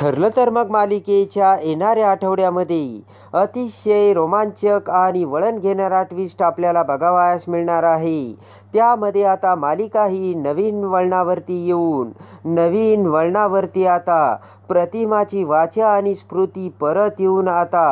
ठरलं तर मग मालिकेच्या येणाऱ्या आठवड्यामध्ये अतिशय रोमांचक आणि वळण घेणारा ट्विस्ट आपल्याला बघावयास मिळणार आहे त्यामध्ये आता मालिका ही नवीन वळणावरती येऊन नवीन वळणावरती आता प्रतिमाची वाचा आणि स्मृती परत येऊन आता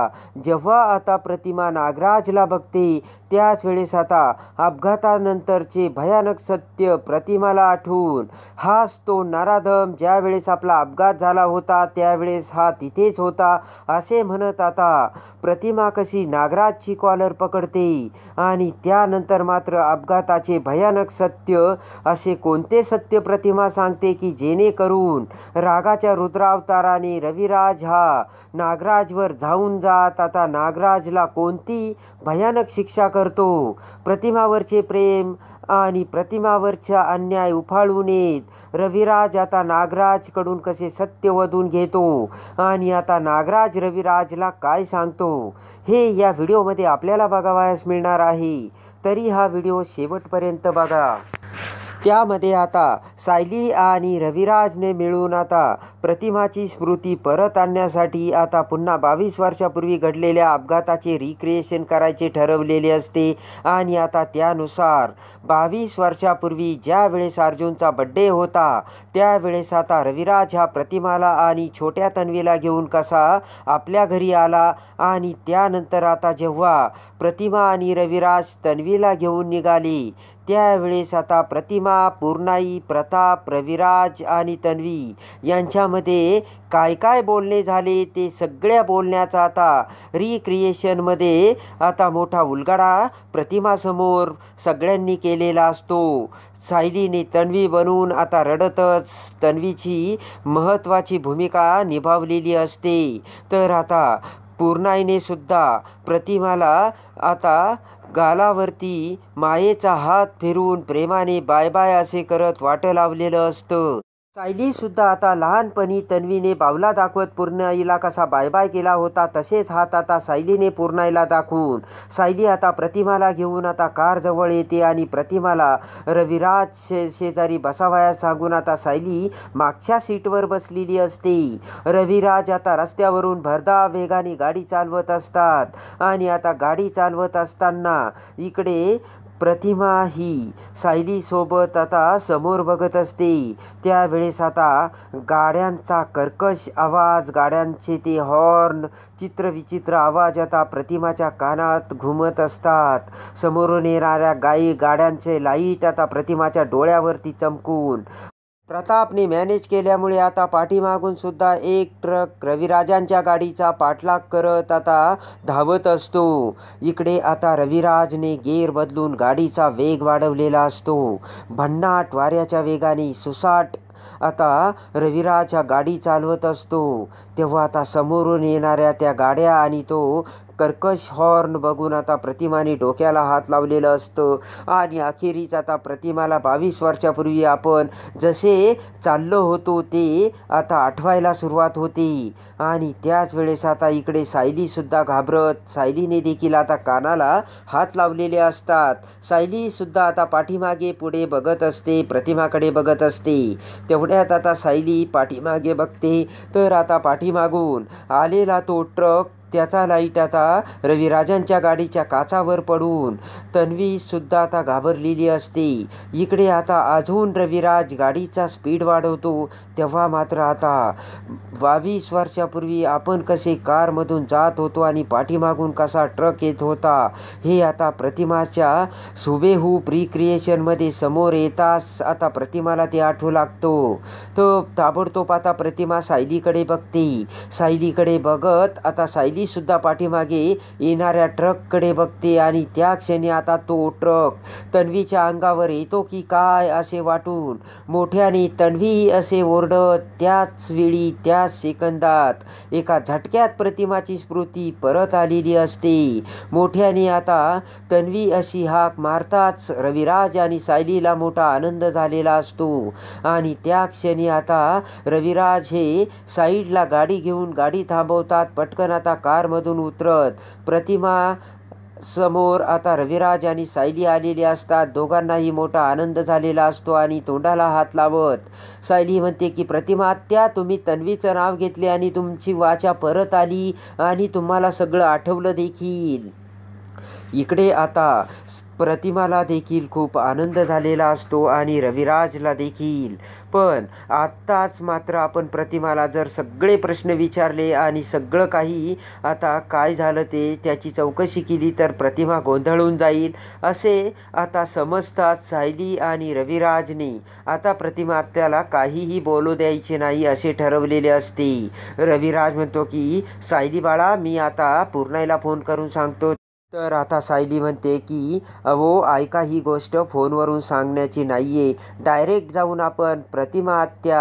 जेव्हा आता प्रतिमा नागराजला बघते त्याच वेळेस आता अपघातानंतरचे भयानक सत्य प्रतिमाला आठवून हाच तो नराधम ज्यावेळेस आपला अपघात झाला होता त्यावेळेस हा तिथेच होता असे म्हणत आता प्रतिमा कशी नागराजची कॉलर पकडते आणि त्यानंतर मात्र अपघाताचे भयानक सत्य असे कोणते सत्य प्रतिमा सांगते की जेणेकरून रागाच्या रुद्रावताराने रविराज हा नागराजवर जाऊन जात आता नागराजला कोणती भयानक शिक्षा करतो प्रतिमावरचे प्रेम आणि प्रतिमावरचा अन्याय उफाळून येत रविराज आता नागराजकडून कसे सत्य वधून घेत येतो आणि आता नागराज रविराजला काय सांगतो हे या व्हिडिओमध्ये आपल्याला बघावयास मिळणार आहे तरी हा व्हिडिओ शेवटपर्यंत बघा त्यामध्ये आता सायली आणि रविराजने मिळून आता प्रतिमाची स्मृती परत आणण्यासाठी आता पुन्हा बावीस वर्षापूर्वी घडलेल्या अपघाताचे रिक्रिएशन करायचे ठरवलेले असते आणि आता त्यानुसार बावीस वर्षापूर्वी ज्या वेळेस अर्जुनचा बड्डे होता त्यावेळेस आता रविराज हा प्रतिमाला आणि छोट्या तन्वीला घेऊन कसा आपल्या घरी आला आणि त्यानंतर आता जेव्हा प्रतिमा आणि रविराज तन्वीला घेऊन निघाली त्यावेळेस आता प्रतिमा पूर्णाई प्रताप प्रविराज आणि तन्वी यांच्यामध्ये काय काय बोलणे झाले ते सगळ्या बोलण्याचा आता रिक्रिएशनमध्ये आता मोठा उलगडा प्रतिमासमोर सगळ्यांनी केलेला असतो सायलीने तन्वी बनून आता रडतच तन्वीची महत्त्वाची भूमिका निभावलेली असते तर आता पूर्णाईने सुद्धा प्रतिमाला आता गालावरती मायेचा हात फिरवून प्रेमाने बाय बाय असे करत वाटं लावलेलं असतं सायलीसुद्धा आता लहानपणी तन्वीने बावला दाखवत पूर्णाईला कसा बाय केला होता तसेच हात आता सायलीने पूर्णाईला दाखवून सायली आता प्रतिमाला घेऊन आता कारजवळ येते आणि प्रतिमाला रविराज शे शेजारी बसावयास सांगून आता सायली मागच्या सीटवर बसलेली असते रविराज आता रस्त्यावरून भरदा वेगाने गाडी चालवत असतात आणि आता गाडी चालवत असताना इकडे प्रतिमा ही सायलीसोबत आता समोर बघत असते त्यावेळेस आता गाड्यांचा कर्कश आवाज गाड्यांचे ते हॉर्न चित्रविचित्र आवाज आता प्रतिमाच्या कानात घुमत असतात समोरून येणाऱ्या गाई गाड्यांचे लाईट आता प्रतिमाच्या डोळ्यावरती चमकून प्रतापने मॅनेज केल्यामुळे आता पाठीमागून सुद्धा एक ट्रक रविराजांच्या गाडीचा पाठलाग करत आता धावत असतो इकडे आता रविराजने गेअर बदलून गाडीचा वेग वाढवलेला असतो भन्नाट वाऱ्याच्या वेगाने सुसाट आता रविराज हा गाडी चालवत असतो तेव्हा आता समोरून येणाऱ्या त्या गाड्या आणि तो कर्कश हॉर्न बघून आता प्रतिमाने डोक्याला हात लावलेलं असतं आणि अखेरीच आता प्रतिमाला बावीस वर्षापूर्वी आपण जसे चाललो होतो ते आता आठवायला सुरुवात होते आणि त्याच वेळेस आता इकडे सायलीसुद्धा घाबरत सायलीने देखील आता कानाला हात लावलेले असतात सायलीसुद्धा आता पाठीमागे पुढे बघत असते प्रतिमाकडे बघत असते तेवढ्यात आता सायली पाठीमागे बघते तर आता पाठीमागून आलेला तो ट्रक त्याचा लाईट आता रविराजांच्या गाडीच्या काचावर पडून तन्वीसुद्धा आता घाबरलेली असते इकडे आता अजून रविराज गाडीचा स्पीड वाढवतो तेव्हा मात्र आता बावीस वर्षापूर्वी आपण कसे कारमधून जात होतो आणि पाठीमागून कसा ट्रक येत होता हे आता प्रतिमाच्या सुबेहू प्रिक्रिएशनमध्ये समोर येताच आता प्रतिमाला ते आठवू लागतो तो ताबडतोब आता प्रतिमा सायलीकडे बघते सायलीकडे बघत आता सायली सुद्धा पाठीमागे येणाऱ्या कडे बघते आणि त्या क्षणी आता तो ट्रक तन्वीच्या अंगावर येतो की काय असे वाटून मोठ्याने तन्वी असे ओरडत त्याच वेळी त्याच सेकंदात एका झटक्यात प्रतिमाची स्मृती परत आलेली असते मोठ्याने आता तन्वी अशी हाक मारताच रविराज आणि सायलीला मोठा आनंद झालेला असतो आणि त्या क्षणी आता रविराज हे साईडला गाडी घेऊन गाडी थांबवतात पटकन आता कारमधून उतरत प्रतिमा समोर आता रविराज आणि सायली आलेली असतात दोघांनाही मोठा आनंद झालेला असतो आणि तोंडाला हात लावत सायली म्हणते की प्रतिमा त्या तुम्ही तन्वीचं नाव घेतले आणि तुमची वाचा परत आली आणि तुम्हाला सगळं आठवलं देखील इकडे आता प्रतिमाला देखील खूप आनंद झालेला असतो आणि रविराजला देखील पण आत्ताच मात्र आपण प्रतिमाला जर सगळे प्रश्न विचारले आणि सगळं काही आता काय झालं ते त्याची चौकशी केली तर प्रतिमा गोंधळून जाईल असे आता समजतात सायली आणि रविराजने आता प्रतिमा त्याला काहीही बोलू द्यायचे नाही असे ठरवलेले असते रविराज म्हणतो की सायली बाळा मी आता पूर्णाईला फोन करून सांगतो तर आता सायली म्हणते की वो ऐका ही गोष्ट फोनवरून सांगण्याची नाही आहे डायरेक्ट जाऊन आपण प्रतिमा आत्या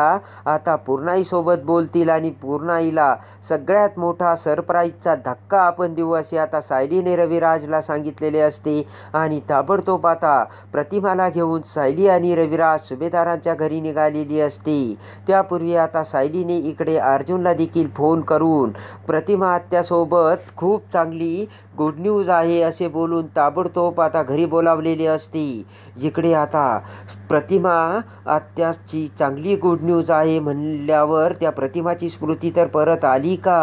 आता पूर्णाईसोबत बोलतील आणि पूर्णाईला सगळ्यात मोठा सरप्राईजचा धक्का आपण देऊ असे आता सायलीने रविराजला सांगितलेले असते आणि ताबडतोब आता प्रतिमाला घेऊन सायली आणि रविराज सुभेदारांच्या घरी निघालेली असते त्यापूर्वी आता सायलीने इकडे अर्जुनला देखील फोन करून प्रतिमा आत्यासोबत खूप चांगली गुड न्यूज आहे असे बोलून ताबडतोब आता घरी बोलावलेली असती इकडे आता प्रतिमा आत्याची चांगली गुड न्यूज आहे म्हणल्यावर त्या प्रतिमाची स्मृती तर परत आली का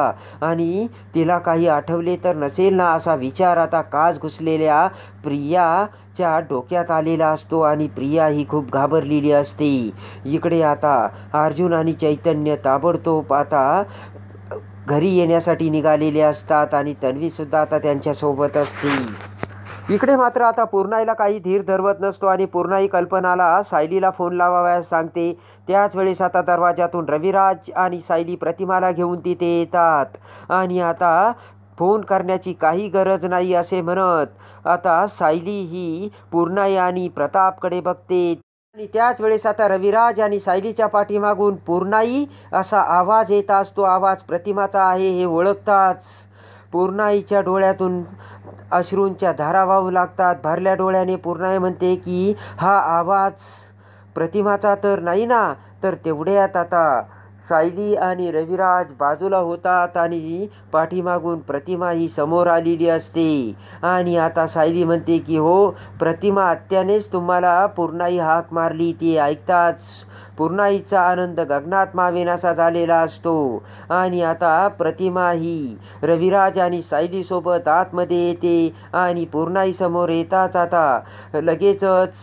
आणि तिला काही आठवले तर नसेल ना असा विचार आता काच घुसलेल्या प्रियाच्या डोक्यात आलेला असतो आणि प्रिया ही खूप घाबरलेली असते इकडे आता अर्जुन आणि चैतन्य ताबडतोब आता घरी येण्यासाठी निघालेले असतात आणि तन्वीसुद्धा आता त्यांच्यासोबत असते इकडे मात्र आता पूर्णाईला काही धीर धरवत नसतो आणि पूर्णाई कल्पनाला सायलीला फोन लावावयास सांगते त्याच वेळेस आता दरवाजातून रविराज आणि सायली प्रतिमाला घेऊन तिथे येतात आणि आता फोन करण्याची काही गरज नाही असे म्हणत आता सायली ही पूर्णाई आणि प्रतापकडे बघते आणि त्याच वेळेस आता रविराज आणि सायलीच्या पाठीमागून पूर्णाई असा आवाज येताच तो आवाज प्रतिमाचा आहे हे ओळखताच पूर्णाईच्या डोळ्यातून अश्रूंच्या धारा वाहू लागतात भरल्या डोळ्याने पूर्णाई म्हणते की हा आवाज प्रतिमाचा तर नाही ना तर तेवढ्यात आता सायली आणि रविराज बाजूला होतात आणि पाठीमागून प्रतिमा ही समोर आलेली असते आणि आता सायली म्हणते की हो प्रतिमा आत्यानेच तुम्हाला पूर्णाई हाक मारली ती ऐकताच पूर्णाईचा आनंद गगनात मावेनासा झालेला असतो आणि आता प्रतिमा ही रविराज आणि सायलीसोबत आतमध्ये येते आणि पूर्णाई समोर येताच आता लगेचच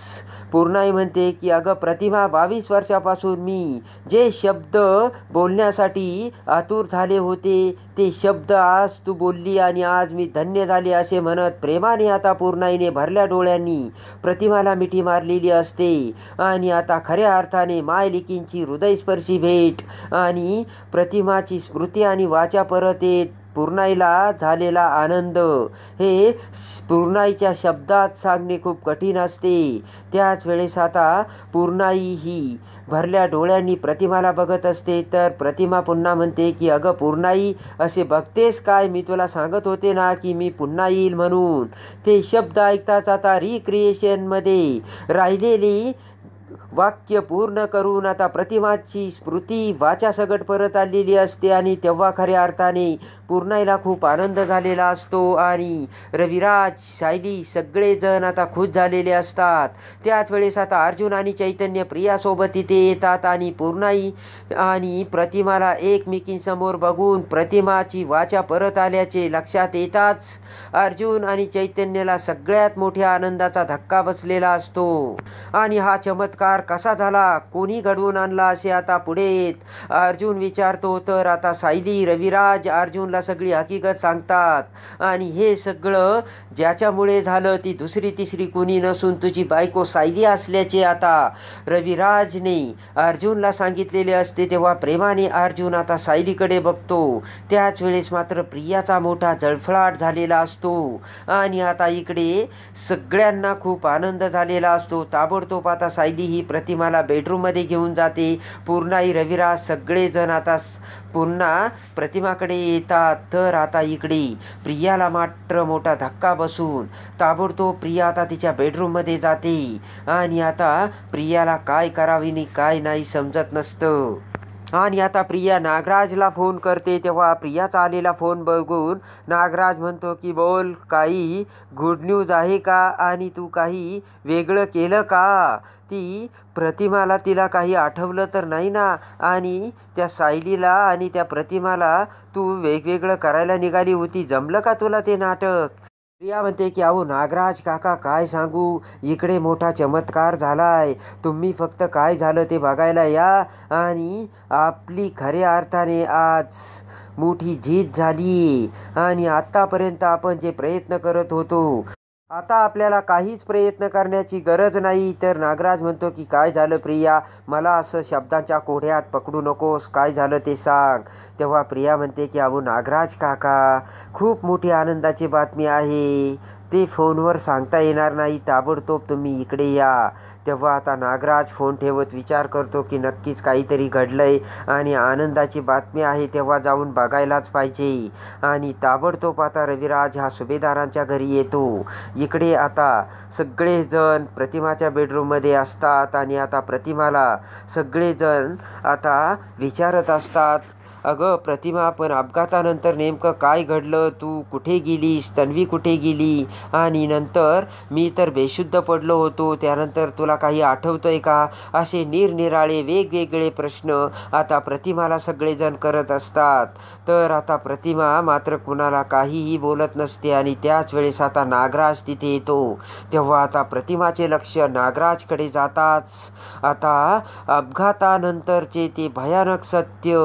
पूर्णाई म्हणते की अगं प्रतिमा बावीस वर्षापासून मी जे शब्द बोलण्यासाठी आतुर झाले होते ते शब्द आज तू बोलली आणि आज मी धन्य झाले असे म्हणत प्रेमाने आता पूर्णाईने भरल्या डोळ्यांनी प्रतिमाला मिठी मारलेली असते आणि आता खऱ्या अर्थाने मायलिकींची हृदयस्पर्शी भेट आणि प्रतिमाची स्मृती आणि वाचा परत येत पूर्णाईला झालेला आनंद हे पूर्णाईच्या शब्दात सांगणे खूप कठीण असते त्याच वेळेस आता पूर्णाई ही भरल्या डोळ्यांनी प्रतिमाला बघत असते तर प्रतिमा पुन्हा म्हणते की अगं पूर्णाई असे बघतेस काय मी तुला सांगत होते ना की मी पुन्हा येईल म्हणून ते शब्द ऐकताच आता रिक्रिएशनमध्ये राहिलेली वाक्य पूर्ण करून आता प्रतिमाची स्मृती वाचासगट परत आलेली असते आणि तेव्हा खऱ्या अर्थाने पूर्णाईला खूप आनंद झालेला असतो आणि रविराज सायली सगळेजण आता खुश झालेले असतात त्याच वेळेस आता अर्जुन आणि चैतन्य प्रियासोबत तिथे येतात आणि पूर्णाई आणि प्रतिमाला एकमेकींसमोर बघून प्रतिमाची वाचा परत आल्याचे लक्षात येताच अर्जुन आणि चैतन्यला सगळ्यात मोठ्या आनंदाचा धक्का बसलेला असतो आणि हा चमत्कार कसा झाला कोणी घडवून आणला असे आता पुढे अर्जुन विचारतो तर आता सायली रविराज अर्जुनला सगळी हकीकत सांगतात आणि हे सगळं ज्याच्यामुळे झालं ती दुसरी तिसरी कोणी नसून तुझी बायको सायली असल्याचे आता रविराजने अर्जुनला सांगितलेले असते तेव्हा प्रेमाने अर्जुन आता सायलीकडे बघतो त्याच वेळेस मात्र प्रियाचा मोठा जळफळाट झालेला असतो आणि आता इकडे सगळ्यांना खूप आनंद झालेला असतो ताबडतोब आता सायली ही प्रतिमाला बेडरूममध्ये घेऊन जाते पूर्णाई रविराज सगळेजण आता पुन्हा प्रतिमाकडे येतात गेला तर आता इकडे प्रियाला मात्र मोठा धक्का बसून ताबडतो प्रिया आता तिच्या बेडरूममध्ये जाते आणि आता प्रियाला काय करावी नि काय नाही समजत नसतं आणि आता प्रिया नागराजला फोन करते तेव्हा प्रियाचा आलेला फोन बघून नागराज म्हणतो की बोल काही गुड न्यूज आहे का आणि तू काही वेगळं केलं का ती प्रतिमाला तिला काही आठवलं तर नाही ना आणि त्या सायलीला आणि त्या प्रतिमाला तू वेगवेगळं करायला निघाली होती जमलं का तुला ते नाटक प्रिया म्हणते की अहो नागराज काका काय सांगू इकडे मोठा चमत्कार झालाय तुम्ही फक्त काय झालं ते बघायला या आणि आपली खऱ्या अर्थाने आज मोठी जीत झाली आणि आत्तापर्यंत आपण जे प्रयत्न करत होतो आता आपल्याला काहीच प्रयत्न करण्याची गरज नाही तर नागराज म्हणतो की काय झालं प्रिया मला असं शब्दांच्या कोढ्यात पकडू नकोस काय झालं ते सांग तेव्हा प्रिया म्हणते की अहो नागराज काका खूप मोठी आनंदाची बातमी आहे ते फोनवर सांगता येणार नाही ताबडतोब तुम्ही इकडे या तेव्हा आता नागराज फोन ठेवत विचार करतो की नक्कीच काहीतरी आहे आणि आनंदाची बातमी आहे तेव्हा जाऊन बघायलाच पाहिजे आणि ताबडतोब आता रविराज हा सुभेदारांच्या घरी येतो इकडे आता सगळेजण प्रतिमाच्या बेडरूममध्ये असतात आणि आता प्रतिमाला सगळेजण आता विचारत असतात अगं प्रतिमा पण अपघातानंतर नेमकं काय घडलं तू कुठे गेलीस तन्वी कुठे गेली आणि नंतर मी तर बेशुद्ध पडलो होतो त्यानंतर तुला काही आठवतोय का असे निरनिराळे वेगवेगळे प्रश्न आता प्रतिमाला सगळेजण करत असतात तर आता प्रतिमा मात्र कुणाला काहीही बोलत नसते आणि त्याच वेळेस आता नागराज तिथे येतो तेव्हा आता प्रतिमाचे लक्ष नागराजकडे जाताच आता अपघातानंतरचे ते भयानक सत्य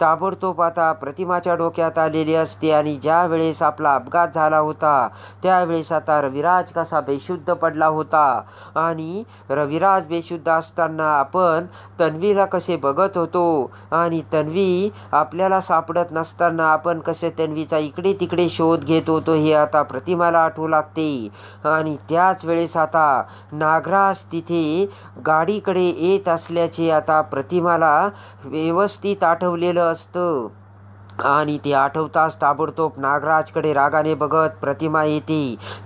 ता ताबडतोब आता प्रतिमाच्या डोक्यात आलेली असते आणि ज्या वेळेस आपला अपघात झाला होता त्यावेळेस आता रविराज कसा बेशुद्ध पडला होता आणि रविराज बेशुद्ध असताना आपण तन्वीला कसे बघत होतो आणि तन्वी आपल्याला सापडत नसताना आपण कसे तन्वीचा इकडे तिकडे शोध घेत होतो हे आता प्रतिमाला आठवू लागते आणि त्याच वेळेस आता नागराज तिथे गाडीकडे येत असल्याचे आता प्रतिमाला व्यवस्थित आठवलेलं असतं असतं आणि ते आठवताच ताबडतोब नागराजकडे रागाने बघत प्रतिमा येते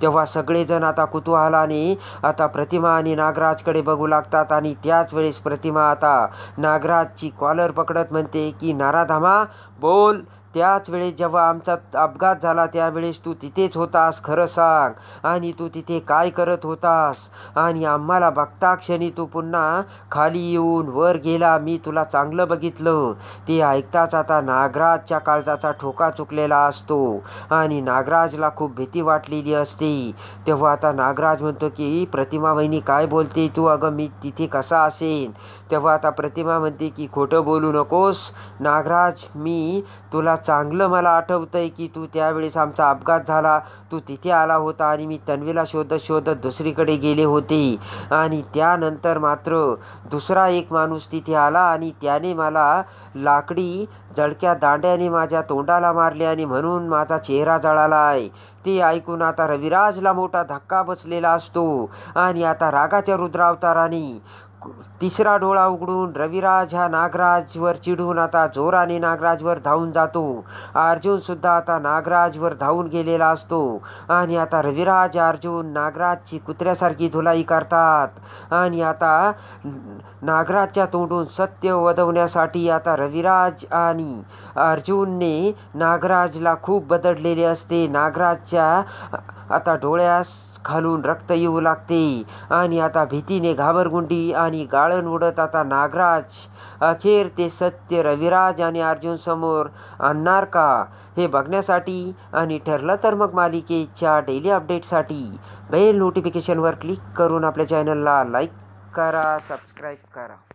तेव्हा सगळेजण आता कुतूहलाने आता प्रतिमा आणि नागराजकडे बघू लागतात आणि त्याच वेळेस प्रतिमा आता नागराजची कॉलर पकडत म्हणते की नाराधामा बोल त्याच वेळेस जेव्हा आमचा अपघात झाला त्यावेळेस तू तिथेच होतास खरं सांग आणि तू तिथे काय करत होतास आणि आम्हाला बघता क्षणी तू पुन्हा खाली येऊन वर गेला मी तुला चांगलं बघितलं ते ऐकताच आता नागराजच्या काळजाचा ठोका चुकलेला असतो आणि नागराजला खूप भीती वाटलेली असते तेव्हा आता नागराज म्हणतो की प्रतिमा वहिनी काय बोलते तू अगं मी तिथे कसा असेन तेव्हा आता प्रतिमा म्हणते की खोटं बोलू नकोस नागराज मी तुला चांगलं मला आठवतं आहे की तू त्यावेळेस आमचा अपघात झाला तू तिथे आला होता आणि मी तन्वीला शोधत शोधत दुसरीकडे गेले होते आणि त्यानंतर मात्र दुसरा एक माणूस तिथे आला आणि त्याने मला लाकडी जळक्या दांड्याने माझ्या तोंडाला मारले आणि म्हणून माझा चेहरा जळाला आहे ते ऐकून आता रविराजला मोठा धक्का बसलेला असतो आणि आता रागाच्या रुद्रावतारानी तिसरा डोळा उघडून रविराज हा नागराजवर चिडून आता जोराने नागराजवर धावून जातो अर्जुनसुद्धा आता नागराजवर धावून गेलेला असतो आणि आता रविराज अर्जुन नागराजची कुत्र्यासारखी धुलाई करतात आणि आता नागराजच्या तोंडून सत्य वदवण्यासाठी आता रविराज आणि अर्जुनने नागराजला खूप बदडलेले असते नागराजच्या आता डोळ्यास खालून रक्त येऊ लागते आणि आता भीतीने घाबरगुंडी आणि गाळण उडत आता नागराज अखेर ते सत्य रविराज आणि अर्जुन समोर आणणार का हे बघण्यासाठी आणि ठरलं तर मग मालिकेच्या डेली अपडेटसाठी बेल नोटिफिकेशनवर क्लिक करून आपल्या चॅनलला लाईक करा सबस्क्राईब करा